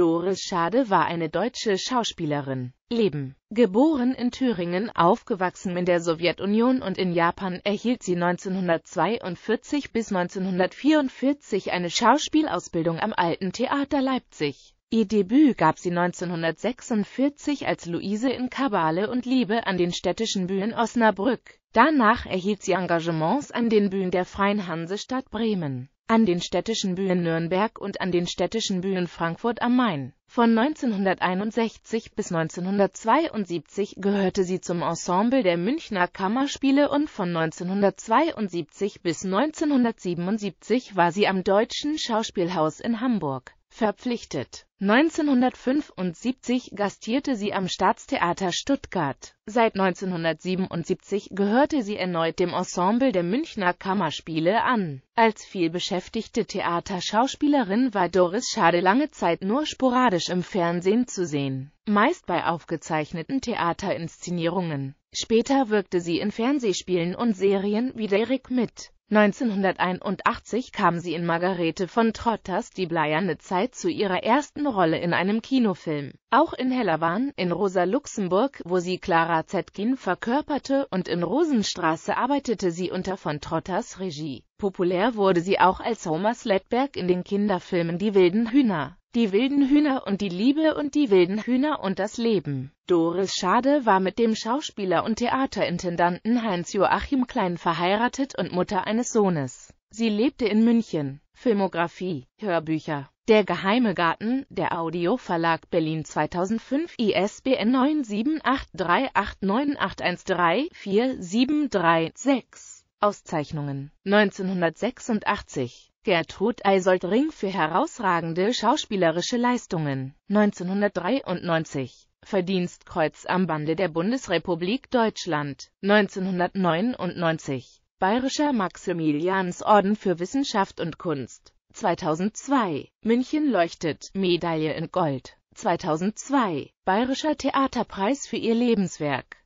Doris Schade war eine deutsche Schauspielerin. Leben. Geboren in Thüringen, aufgewachsen in der Sowjetunion und in Japan, erhielt sie 1942 bis 1944 eine Schauspielausbildung am Alten Theater Leipzig. Ihr Debüt gab sie 1946 als Luise in Kabale und Liebe an den städtischen Bühnen Osnabrück. Danach erhielt sie Engagements an den Bühnen der Freien Hansestadt Bremen an den städtischen Bühnen Nürnberg und an den städtischen Bühnen Frankfurt am Main. Von 1961 bis 1972 gehörte sie zum Ensemble der Münchner Kammerspiele und von 1972 bis 1977 war sie am Deutschen Schauspielhaus in Hamburg verpflichtet. 1975 gastierte sie am Staatstheater Stuttgart. Seit 1977 gehörte sie erneut dem Ensemble der Münchner Kammerspiele an. Als vielbeschäftigte Theaterschauspielerin war Doris Schade lange Zeit nur sporadisch im Fernsehen zu sehen, meist bei aufgezeichneten Theaterinszenierungen. Später wirkte sie in Fernsehspielen und Serien wie Derrick mit 1981 kam sie in Margarete von Trotters Die bleierne Zeit zu ihrer ersten Rolle in einem Kinofilm. Auch in Hellerwahn, in Rosa Luxemburg, wo sie Clara Zetkin verkörperte, und in Rosenstraße arbeitete sie unter von Trotters Regie. Populär wurde sie auch als Homer Sledberg in den Kinderfilmen Die wilden Hühner die wilden Hühner und die Liebe und die wilden Hühner und das Leben. Doris Schade war mit dem Schauspieler und Theaterintendanten Heinz-Joachim Klein verheiratet und Mutter eines Sohnes. Sie lebte in München. Filmografie, Hörbücher. Der Geheime Garten, der Audioverlag Berlin 2005, ISBN 9783898134736. Auszeichnungen 1986 Gertrud Eisold Ring für herausragende schauspielerische Leistungen 1993 Verdienstkreuz am Bande der Bundesrepublik Deutschland 1999 Bayerischer Maximiliansorden für Wissenschaft und Kunst 2002 München leuchtet Medaille in Gold 2002 Bayerischer Theaterpreis für ihr Lebenswerk